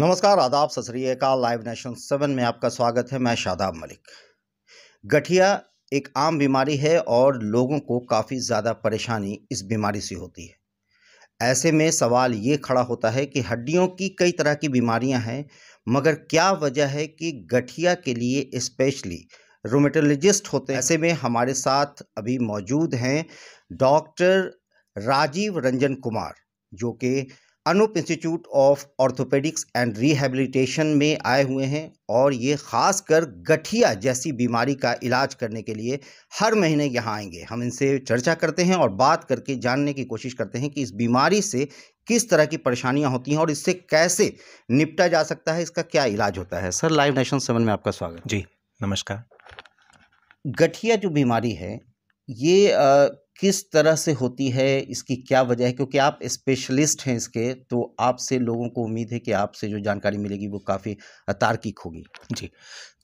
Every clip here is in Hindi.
नमस्कार आदाब सत लाइव नेशन सेवन में आपका स्वागत है मैं शादाब मलिक गठिया एक आम बीमारी है और लोगों को काफ़ी ज़्यादा परेशानी इस बीमारी से होती है ऐसे में सवाल ये खड़ा होता है कि हड्डियों की कई तरह की बीमारियां हैं मगर क्या वजह है कि गठिया के लिए स्पेशली रोमेटोलॉजिस्ट होते हैं ऐसे में हमारे साथ अभी मौजूद हैं डॉक्टर राजीव रंजन कुमार जो कि Anoop institute of orthopaedics and rehabilitation में आए हुए हैं और ये खासकर गठिया जैसी बीमारी का इलाज करने के लिए हर महीने यहाँ आएंगे हम इनसे चर्चा करते हैं और बात करके जानने की कोशिश करते हैं कि इस बीमारी से किस तरह की परेशानियां होती हैं और इससे कैसे निपटा जा सकता है इसका क्या इलाज होता है सर लाइव नेशन सेवन में आपका स्वागत जी नमस्कार गठिया जो बीमारी है ये आ, किस तरह से होती है इसकी क्या वजह है क्योंकि आप स्पेशलिस्ट हैं इसके तो आपसे लोगों को उम्मीद है कि आपसे जो जानकारी मिलेगी वो काफ़ी तार्किक होगी जी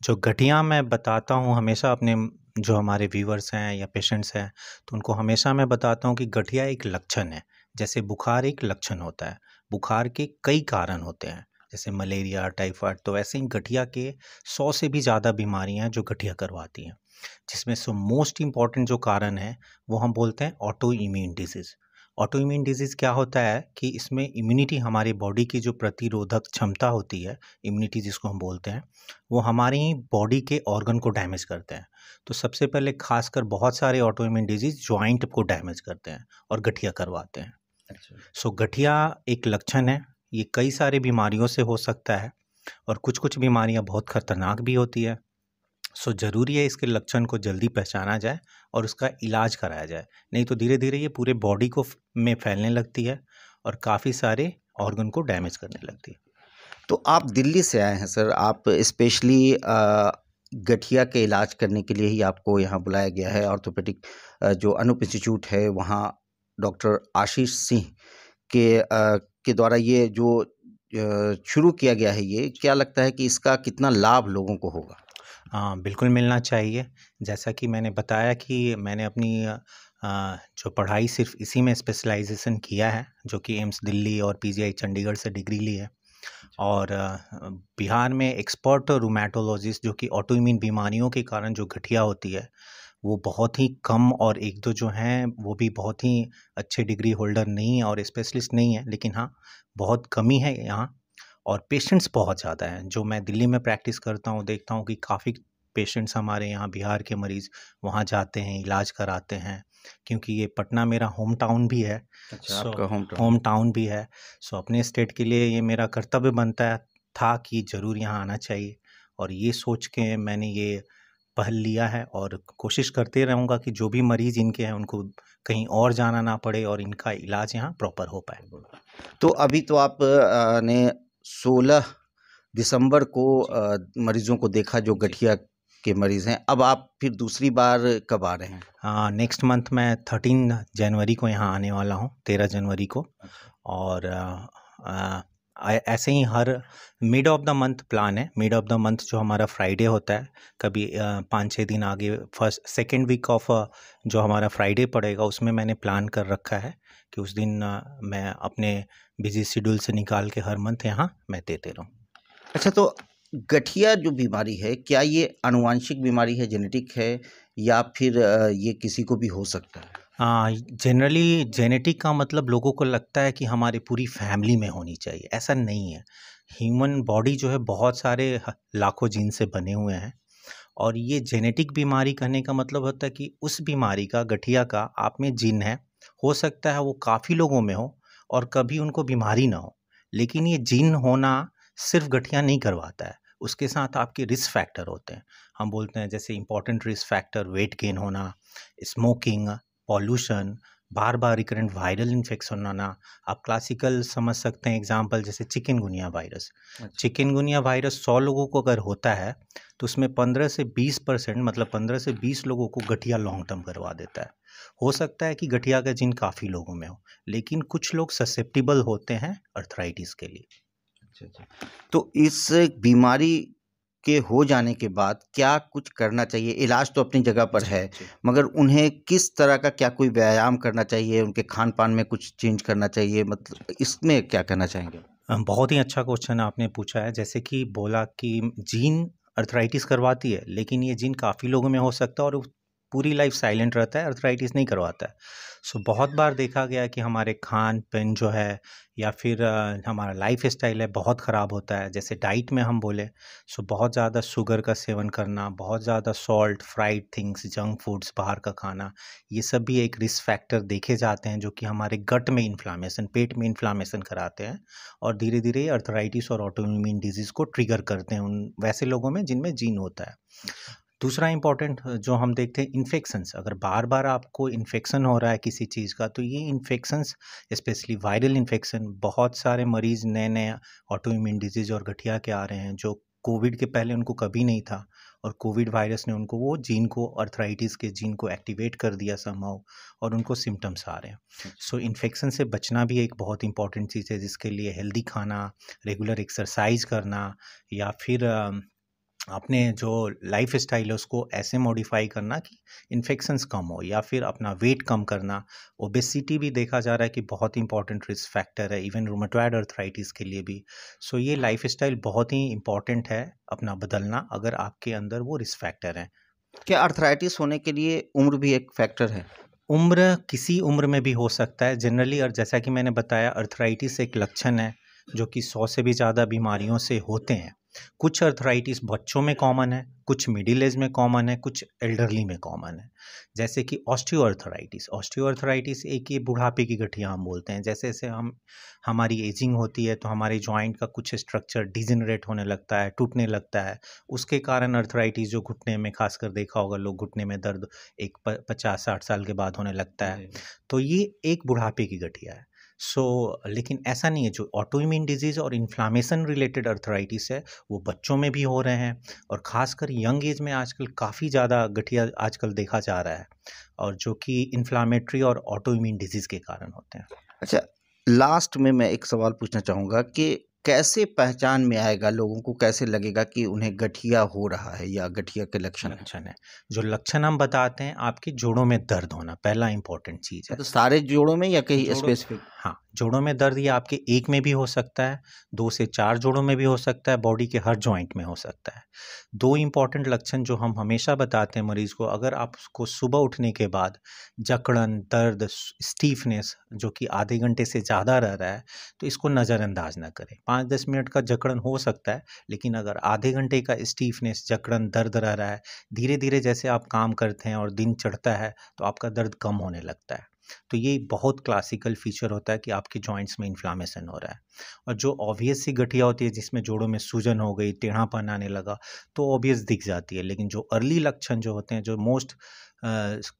जो घटिया मैं बताता हूँ हमेशा अपने जो हमारे व्यूवर्स हैं या पेशेंट्स हैं तो उनको हमेशा मैं बताता हूँ कि गठिया एक लक्षण है जैसे बुखार एक लक्षण होता है बुखार के कई कारण होते हैं जैसे मलेरिया टाइफाइड तो ऐसे ही गठिया के सौ से भी ज़्यादा बीमारियाँ जो गठिया करवाती हैं जिसमें से मोस्ट इम्पॉर्टेंट जो कारण है वो हम बोलते हैं auto immune disease auto immune disease क्या होता है कि इसमें इम्यूनिटी हमारे बॉडी की जो प्रतिरोधक क्षमता होती है इम्यूनिटी जिसको हम बोलते हैं वो हमारे ही बॉडी के ऑर्गन को डैमेज करते हैं तो सबसे पहले खासकर बहुत सारे ऑटो इम्यून डिजीज़ ज्वाइंट को डैमेज करते हैं और गठिया करवाते हैं सो अच्छा। so, गठिया एक लक्षण है ये कई सारे बीमारियों से हो सकता है और कुछ कुछ बीमारियाँ बहुत खतरनाक भी होती है सो ज़रूरी है इसके लक्षण को जल्दी पहचाना जाए और उसका इलाज कराया जाए नहीं तो धीरे धीरे ये पूरे बॉडी को में फैलने लगती है और काफ़ी सारे ऑर्गन को डैमेज करने लगती है तो आप दिल्ली से आए हैं सर आप स्पेशली गठिया के इलाज करने के लिए ही आपको यहाँ बुलाया गया है ऑर्थोपेडिक जो अनूप इंस्टीट्यूट है वहाँ डॉक्टर आशीष सिंह के आ, के द्वारा ये जो शुरू किया गया है ये क्या लगता है कि इसका कितना लाभ लोगों को होगा बिल्कुल मिलना चाहिए जैसा कि मैंने बताया कि मैंने अपनी जो पढ़ाई सिर्फ इसी में स्पेशलाइजेशन किया है जो कि एम्स दिल्ली और पीजीआई चंडीगढ़ से डिग्री ली है और बिहार में एक्सपर्ट रोमैटोलॉजिस्ट जो कि ऑटोइम्यून बीमारियों के कारण जो घटिया होती है वो बहुत ही कम और एक दो जो हैं वो भी बहुत ही अच्छे डिग्री होल्डर नहीं है और स्पेशलिस्ट नहीं है लेकिन हाँ बहुत कमी है यहाँ और पेशेंट्स बहुत ज़्यादा हैं जो मैं दिल्ली में प्रैक्टिस करता हूँ देखता हूँ कि काफ़ी पेशेंट्स हमारे यहाँ बिहार के मरीज़ वहाँ जाते हैं इलाज कराते हैं क्योंकि ये पटना मेरा होम टाउन भी है अच्छा, so, आपका होम होम टाउन भी है सो so, अपने स्टेट के लिए ये मेरा कर्तव्य बनता है था कि ज़रूर यहाँ आना चाहिए और ये सोच के मैंने ये पहल लिया है और कोशिश करते रहूँगा कि जो भी मरीज़ इनके हैं उनको कहीं और जाना ना पड़े और इनका इलाज यहाँ प्रॉपर हो पाए तो अभी तो आपने सोलह दिसंबर को मरीजों को देखा जो गठिया के मरीज़ हैं अब आप फिर दूसरी बार कब आ रहे हैं नेक्स्ट मंथ मैं थर्टीन जनवरी को यहाँ आने वाला हूँ तेरह जनवरी को अच्छा। और आ, आ, ऐसे ही हर mid of the month plan है मिड ऑफ़ द मंथ जो हमारा फ्राइडे होता है कभी पाँच छः दिन आगे फर्स्ट सेकेंड वीक ऑफ जो हमारा फ्राइडे पड़ेगा उसमें मैंने प्लान कर रखा है कि उस दिन मैं अपने बिजी शेड्यूल से निकाल के हर मंथ यहाँ मैं देते रहूँ अच्छा तो गठिया जो बीमारी है क्या ये अनुवांशिक बीमारी है जेनेटिक है या फिर ये किसी को भी हो सकता है जनरली जेनेटिक का मतलब लोगों को लगता है कि हमारे पूरी फैमिली में होनी चाहिए ऐसा नहीं है ह्यूमन बॉडी जो है बहुत सारे लाखों जीन से बने हुए हैं और ये जेनेटिक बीमारी कहने का मतलब होता है कि उस बीमारी का गठिया का आप में जीन है हो सकता है वो काफ़ी लोगों में हो और कभी उनको बीमारी ना हो लेकिन ये जीन होना सिर्फ गठिया नहीं करवाता है उसके साथ आपके रिस्क फैक्टर होते हैं हम बोलते हैं जैसे important risk factor weight gain होना स्मोकिंग पॉल्यूशन बार बार रिकरेंट वायरल इन्फेक्शन होना आप क्लासिकल समझ सकते हैं एग्जाम्पल जैसे चिकनगुनिया वायरस चिकनगुनिया वायरस सौ लोगों को अगर होता है तो उसमें पंद्रह से बीस परसेंट मतलब पंद्रह से बीस लोगों को गठिया लॉन्ग टर्म करवा देता है हो सकता है कि गठिया का जिन काफ़ी लोगों में हो लेकिन कुछ लोग ससेप्टिबल होते हैं अर्थराइटिस के लिए अच्छा अच्छा तो इस बीमारी के हो जाने के बाद क्या कुछ करना चाहिए इलाज तो अपनी जगह पर है मगर उन्हें किस तरह का क्या कोई व्यायाम करना चाहिए उनके खान पान में कुछ चेंज करना चाहिए मतलब इसमें क्या करना चाहेंगे बहुत ही अच्छा क्वेश्चन आपने पूछा है जैसे कि बोला कि जीन अर्थराइटिस करवाती है लेकिन ये जीन काफ़ी लोगों में हो सकता है और पूरी लाइफ साइलेंट रहता है अर्थराइटिस नहीं करवाता है सो बहुत बार देखा गया कि हमारे खान पीन जो है या फिर हमारा लाइफ स्टाइल है बहुत ख़राब होता है जैसे डाइट में हम बोले सो बहुत ज़्यादा शुगर का सेवन करना बहुत ज़्यादा salt fried things junk foods बाहर का खाना ये सब भी एक रिस्क फैक्टर देखे जाते हैं जो कि हमारे गट में इन्फ्लामेशन पेट में इन्फ्लामेशन कराते हैं और धीरे धीरे अर्थराइटिस और ऑटोमिन डिजीज़ को ट्रिगर करते हैं उन वैसे लोगों में जिनमें जीन होता है दूसरा इम्पॉर्टेंट जो हम देखते हैं इन्फेक्शंस अगर बार बार आपको इन्फेक्शन हो रहा है किसी चीज़ का तो ये इन्फेक्शंस स्पेशली वायरल इन्फेक्शन बहुत सारे मरीज़ नए नए ऑटो इम्यून डिजीज़ और गठिया के आ रहे हैं जो कोविड के पहले उनको कभी नहीं था और कोविड वायरस ने उनको वो जीन को अर्थराइटिस के जीन को एक्टिवेट कर दिया समाव और उनको सिम्टम्स आ रहे हैं सो अच्छा। so, इन्फेक्शन से बचना भी एक बहुत इंपॉर्टेंट चीज़ है जिसके लिए हेल्दी खाना रेगुलर एक्सरसाइज करना या फिर अपने जो लाइफ स्टाइल है उसको ऐसे मॉडिफाई करना कि इन्फेक्शंस कम हो या फिर अपना वेट कम करना ओबेसिटी भी देखा जा रहा है कि बहुत ही इंपॉर्टेंट रिस्क फैक्टर है इवन रोमेटॉयड अर्थराइटिस के लिए भी सो ये लाइफ स्टाइल बहुत ही इंपॉर्टेंट है अपना बदलना अगर आपके अंदर वो रिस्क फैक्टर है क्या अर्थराइटिस होने के लिए उम्र भी एक फैक्टर है उम्र किसी उम्र में भी हो सकता है जनरली और जैसा कि मैंने बताया अर्थराइटिस एक लक्षण है जो कि सौ से भी ज़्यादा बीमारियों से होते हैं कुछ अर्थराइटिस बच्चों में कॉमन है कुछ मिडिल एज में कॉमन है कुछ एल्डरली में कॉमन है जैसे कि ऑस्टियोअर्थराइटिस ऑस्टियोअर्थराइटिस एक ही बुढ़ापे की गठिया हम बोलते हैं जैसे जैसे हम हमारी एजिंग होती है तो हमारे जॉइंट का कुछ स्ट्रक्चर डिजनरेट होने लगता है टूटने लगता है उसके कारण अर्थराइटिस जो घुटने में खासकर देखा होगा लोग घुटने में दर्द एक पचास साठ साल के बाद होने लगता है तो ये एक बुढ़ापे की गठिया है सो so, लेकिन ऐसा नहीं है जो ऑटोइम्यून डिजीज़ और इन्फ्लामेशन रिलेटेड अर्थराइटिस है वो बच्चों में भी हो रहे हैं और ख़ासकर यंग एज में आजकल काफ़ी ज़्यादा गठिया आजकल देखा जा रहा है और जो कि इन्फ्लामेटरी और ऑटोइम्यून डिजीज़ के कारण होते हैं अच्छा लास्ट में मैं एक सवाल पूछना चाहूँगा कि कैसे पहचान में आएगा लोगों को कैसे लगेगा कि उन्हें गठिया हो रहा है या गठिया के लक्षण लक्षण है जो लक्षण हम बताते हैं आपके जोड़ों में दर्द होना पहला इंपॉर्टेंट चीज़ है तो सारे जोड़ों में या कहीं स्पेसिफिक हाँ जोड़ों में दर्द ये आपके एक में भी हो सकता है दो से चार जोड़ों में भी हो सकता है बॉडी के हर जॉइंट में हो सकता है दो इम्पॉर्टेंट लक्षण जो हम हमेशा बताते हैं मरीज़ को अगर आप उसको सुबह उठने के बाद जकड़न दर्द स्टीफनेस जो कि आधे घंटे से ज़्यादा रह रहा है तो इसको नज़रअंदाज ना करें पाँच दस मिनट का जकड़न हो सकता है लेकिन अगर आधे घंटे का स्टीफनेस जकड़न दर्द रह रहा है धीरे धीरे जैसे आप काम करते हैं और दिन चढ़ता है तो आपका दर्द कम होने लगता है तो ये बहुत क्लासिकल फीचर होता है कि आपके जॉइंट्स में इन्फ्लामेशन हो रहा है और जो ऑब्वियस सी गठिया होती है जिसमें जोड़ों में सूजन हो गई टेढ़ापन आने लगा तो ऑब्वियस दिख जाती है लेकिन जो अर्ली लक्षण जो होते हैं जो मोस्ट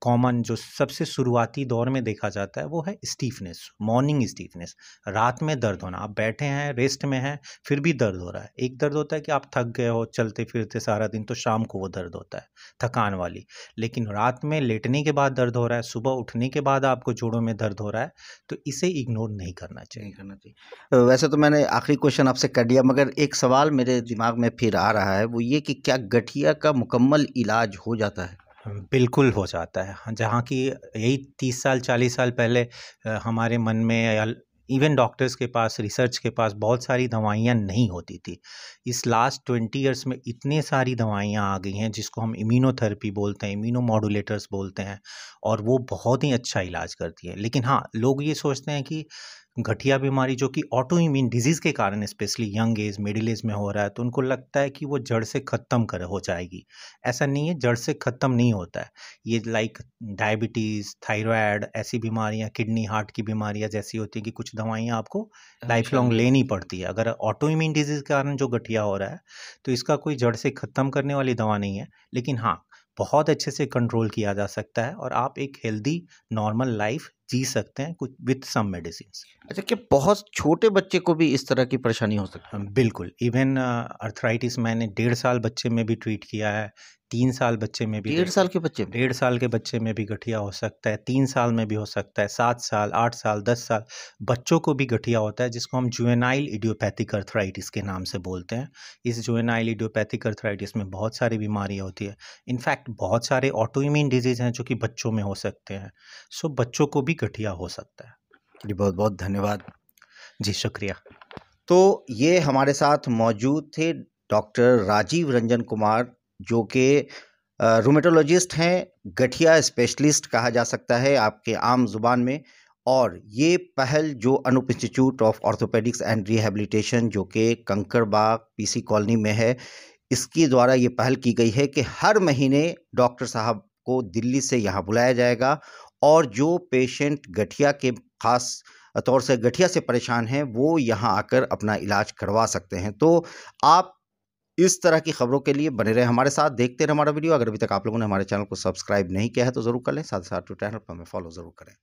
कॉमन जो सबसे शुरुआती दौर में देखा जाता है वो है स्टीफनेस मॉर्निंग स्टीफनेस रात में दर्द होना आप बैठे हैं रेस्ट में हैं फिर भी दर्द हो रहा है एक दर्द होता है कि आप थक गए हो चलते फिरते सारा दिन तो शाम को वो दर्द होता है थकान वाली लेकिन रात में लेटने के बाद दर्द हो रहा है सुबह उठने के बाद आपको जोड़ों में दर्द हो रहा है तो इसे इग्नोर नहीं करना चाहिए नहीं करना चाहिए वैसे तो मैंने आखिरी क्वेश्चन आपसे कर दिया मगर एक सवाल मेरे दिमाग में फिर आ रहा है वो ये कि क्या गठिया का मुकम्मल इलाज हो जाता है बिल्कुल हो जाता है हाँ, जहाँ की यही तीस साल चालीस साल पहले हमारे मन में इवन डॉक्टर्स के पास रिसर्च के पास बहुत सारी दवाइयाँ नहीं होती थी इस लास्ट ट्वेंटी ईयर्स में इतने सारी दवाइयाँ आ गई हैं जिसको हम इम्यूनोथेरेपी बोलते हैं इम्यूनो मॉडुलेटर्स बोलते हैं और वो बहुत ही अच्छा इलाज करती है लेकिन हाँ लोग ये सोचते हैं कि घटिया बीमारी जो कि ऑटो इम्यून डिजीज़ के कारण specially young age middle age में हो रहा है तो उनको लगता है कि वो जड़ से ख़त्म कर हो जाएगी ऐसा नहीं है जड़ से ख़त्म नहीं होता है ये लाइक डायबिटीज़ थायराइड ऐसी बीमारियां किडनी हार्ट की बीमारियां जैसी होती हैं कि कुछ दवाइयाँ आपको लाइफ अच्छा। लॉन्ग लेनी पड़ती है अगर ऑटो इम्यून डिजीज़ के कारण जो घटिया हो रहा है तो इसका कोई जड़ से ख़त्म करने वाली दवा नहीं है लेकिन हाँ बहुत अच्छे से कंट्रोल किया जा सकता है और आप एक हेल्दी नॉर्मल लाइफ जी सकते हैं कुछ विथ सम मेडिसिन अच्छा क्या बहुत छोटे बच्चे को भी इस तरह की परेशानी हो सकती है बिल्कुल इवन अर्थराइटिस uh, मैंने डेढ़ साल बच्चे में भी ट्रीट किया है तीन साल बच्चे में भी डेढ़ साल के बच्चे डेढ़ साल के बच्चे में भी गठिया हो सकता है तीन साल में भी हो सकता है सात साल आठ साल दस साल बच्चों को भी गठिया होता है जिसको हम जुएनाइल इडियोपैथिक अर्थराइटिस के नाम से बोलते हैं इस जुएनाइल इडियोपैथिक अर्थराइटिस में बहुत सारी बीमारियाँ होती है इनफैक्ट बहुत सारे ऑटोइम्यून डिजीज़ हैं जो कि बच्चों में हो सकते हैं सो बच्चों को भी गठिया हो सकता है जी बहुत बहुत धन्यवाद जी शुक्रिया तो ये हमारे साथ मौजूद थे डॉक्टर राजीव रंजन कुमार जो कि रोमेटोलॉजिस्ट हैं गठिया स्पेशलिस्ट कहा जा सकता है आपके आम जुबान में और ये पहल जो Anoop institute of orthopaedics and rehabilitation जो कि कंकड़बाग पीसी कॉलोनी में है इसके द्वारा ये पहल की गई है कि हर महीने डॉक्टर साहब को दिल्ली से यहाँ बुलाया जाएगा और जो पेशेंट गठिया के ख़ास तौर से गठिया से परेशान हैं वो यहाँ आकर अपना इलाज करवा सकते हैं तो आप इस तरह की खबरों के लिए बने रहे हमारे साथ देखते रहे हमारा वीडियो अगर अभी तक आप लोगों ने हमारे चैनल को सब्सक्राइब नहीं किया है तो जरूर कर लें साथ ही साथ ट्विटर पर हमें फॉलो जरूर करें